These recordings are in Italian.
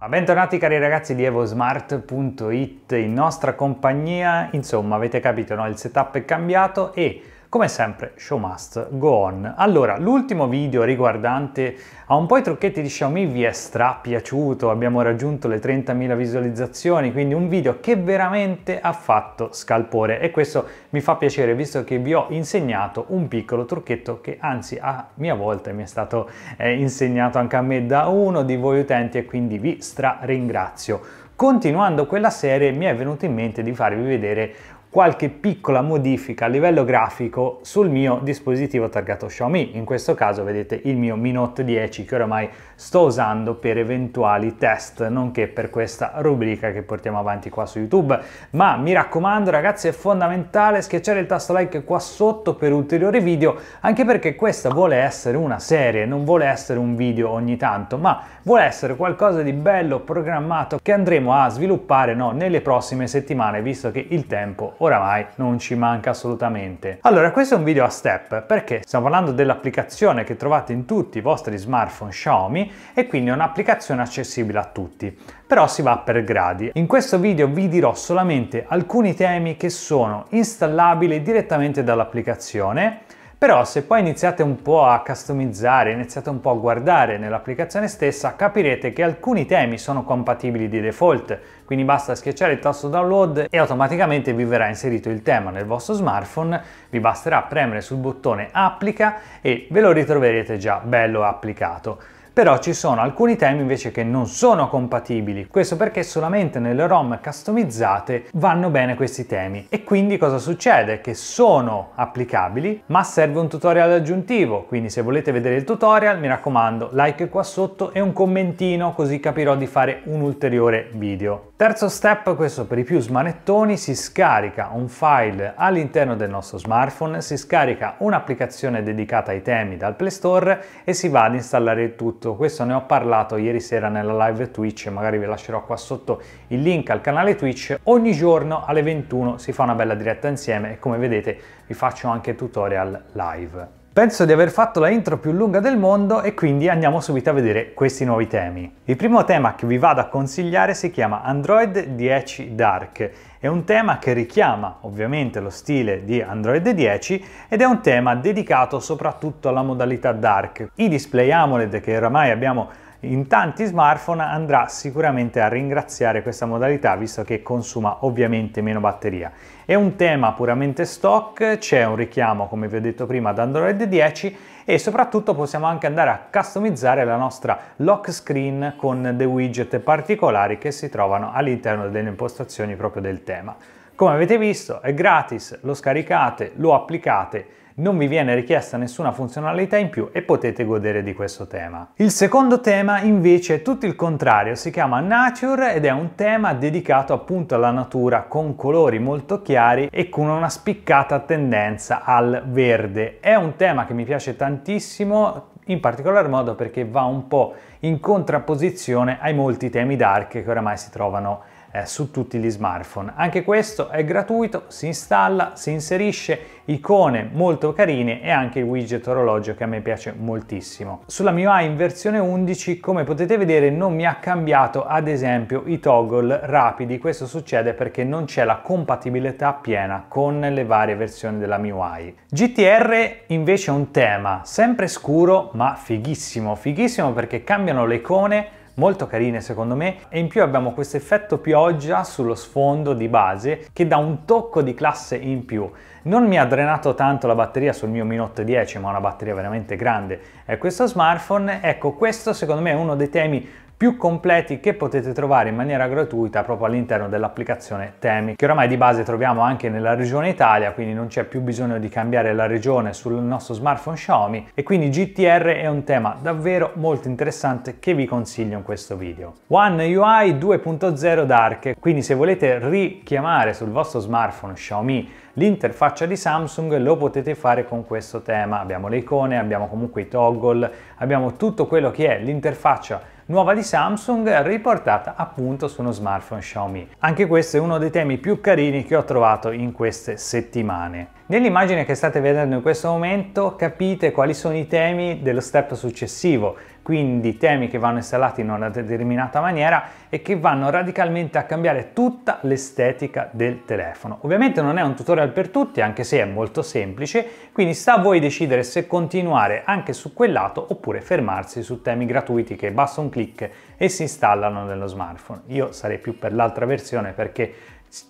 Ah, bentornati cari ragazzi di evosmart.it in nostra compagnia, insomma avete capito, no? il setup è cambiato e come sempre, show must go on. Allora, l'ultimo video riguardante a un po' i trucchetti di Xiaomi vi è strapiaciuto, abbiamo raggiunto le 30.000 visualizzazioni, quindi un video che veramente ha fatto scalpore e questo mi fa piacere visto che vi ho insegnato un piccolo trucchetto che anzi a mia volta mi è stato eh, insegnato anche a me da uno di voi utenti e quindi vi stra ringrazio. Continuando quella serie mi è venuto in mente di farvi vedere qualche piccola modifica a livello grafico sul mio dispositivo targato Xiaomi, in questo caso vedete il mio Mi Note 10 che oramai sto usando per eventuali test, nonché per questa rubrica che portiamo avanti qua su YouTube. Ma mi raccomando ragazzi è fondamentale schiacciare il tasto like qua sotto per ulteriori video, anche perché questa vuole essere una serie, non vuole essere un video ogni tanto, ma vuole essere qualcosa di bello programmato che andremo a sviluppare no, nelle prossime settimane, visto che il tempo oramai non ci manca assolutamente. Allora questo è un video a step perché stiamo parlando dell'applicazione che trovate in tutti i vostri smartphone Xiaomi e quindi è un'applicazione accessibile a tutti, però si va per gradi. In questo video vi dirò solamente alcuni temi che sono installabili direttamente dall'applicazione però se poi iniziate un po' a customizzare, iniziate un po' a guardare nell'applicazione stessa, capirete che alcuni temi sono compatibili di default, quindi basta schiacciare il tasto download e automaticamente vi verrà inserito il tema nel vostro smartphone, vi basterà premere sul bottone applica e ve lo ritroverete già bello applicato però ci sono alcuni temi invece che non sono compatibili, questo perché solamente nelle ROM customizzate vanno bene questi temi e quindi cosa succede? Che sono applicabili ma serve un tutorial aggiuntivo, quindi se volete vedere il tutorial mi raccomando like qua sotto e un commentino così capirò di fare un ulteriore video. Terzo step, questo per i più smanettoni, si scarica un file all'interno del nostro smartphone, si scarica un'applicazione dedicata ai temi dal Play Store e si va ad installare il tutto tutto, questo ne ho parlato ieri sera nella live Twitch, magari vi lascerò qua sotto il link al canale Twitch. Ogni giorno alle 21 si fa una bella diretta insieme e come vedete vi faccio anche tutorial live. Penso di aver fatto la intro più lunga del mondo e quindi andiamo subito a vedere questi nuovi temi. Il primo tema che vi vado a consigliare si chiama Android 10 Dark è un tema che richiama ovviamente lo stile di Android 10 ed è un tema dedicato soprattutto alla modalità dark. I display AMOLED che oramai abbiamo in tanti smartphone andrà sicuramente a ringraziare questa modalità visto che consuma ovviamente meno batteria. È un tema puramente stock, c'è un richiamo come vi ho detto prima ad Android 10 e soprattutto possiamo anche andare a customizzare la nostra lock screen con dei widget particolari che si trovano all'interno delle impostazioni proprio del tema. Come avete visto è gratis, lo scaricate, lo applicate, non vi viene richiesta nessuna funzionalità in più e potete godere di questo tema. Il secondo tema invece è tutto il contrario, si chiama Nature ed è un tema dedicato appunto alla natura con colori molto chiari e con una spiccata tendenza al verde. È un tema che mi piace tantissimo, in particolar modo perché va un po' in contrapposizione ai molti temi dark che oramai si trovano eh, su tutti gli smartphone. Anche questo è gratuito, si installa, si inserisce, icone molto carine e anche il widget orologio che a me piace moltissimo. Sulla MIUI in versione 11, come potete vedere, non mi ha cambiato ad esempio i toggle rapidi. Questo succede perché non c'è la compatibilità piena con le varie versioni della MIUI. GTR invece è un tema sempre scuro ma fighissimo, fighissimo perché cambiano le icone molto carine secondo me e in più abbiamo questo effetto pioggia sullo sfondo di base che dà un tocco di classe in più. Non mi ha drenato tanto la batteria sul mio Mi Note 10 ma una batteria veramente grande è eh, questo smartphone, ecco questo secondo me è uno dei temi più completi che potete trovare in maniera gratuita proprio all'interno dell'applicazione Temi, che oramai di base troviamo anche nella regione Italia, quindi non c'è più bisogno di cambiare la regione sul nostro smartphone Xiaomi e quindi GTR è un tema davvero molto interessante che vi consiglio in questo video. One UI 2.0 Dark, quindi se volete richiamare sul vostro smartphone Xiaomi l'interfaccia di Samsung lo potete fare con questo tema, abbiamo le icone, abbiamo comunque i toggle, abbiamo tutto quello che è l'interfaccia nuova di Samsung riportata appunto su uno smartphone Xiaomi. Anche questo è uno dei temi più carini che ho trovato in queste settimane. Nell'immagine che state vedendo in questo momento capite quali sono i temi dello step successivo, quindi temi che vanno installati in una determinata maniera e che vanno radicalmente a cambiare tutta l'estetica del telefono. Ovviamente non è un tutorial per tutti, anche se è molto semplice, quindi sta a voi decidere se continuare anche su quel lato oppure fermarsi su temi gratuiti che basta un clic e si installano nello smartphone. Io sarei più per l'altra versione perché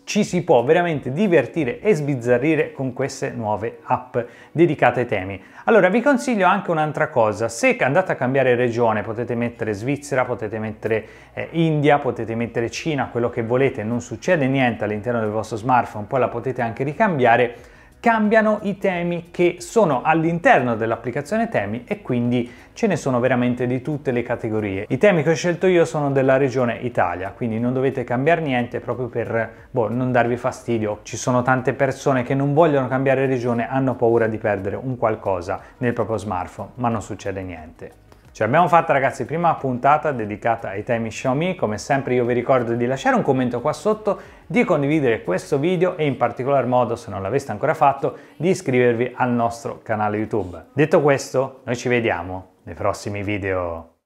ci si può veramente divertire e sbizzarrire con queste nuove app dedicate ai temi. Allora vi consiglio anche un'altra cosa, se andate a cambiare regione potete mettere Svizzera, potete mettere eh, India, potete mettere Cina, quello che volete, non succede niente all'interno del vostro smartphone, poi la potete anche ricambiare cambiano i temi che sono all'interno dell'applicazione temi e quindi ce ne sono veramente di tutte le categorie. I temi che ho scelto io sono della regione Italia, quindi non dovete cambiare niente proprio per boh, non darvi fastidio. Ci sono tante persone che non vogliono cambiare regione, hanno paura di perdere un qualcosa nel proprio smartphone, ma non succede niente. Ci abbiamo fatto ragazzi prima puntata dedicata ai temi Xiaomi, come sempre io vi ricordo di lasciare un commento qua sotto, di condividere questo video e in particolar modo se non l'aveste ancora fatto di iscrivervi al nostro canale YouTube. Detto questo, noi ci vediamo nei prossimi video.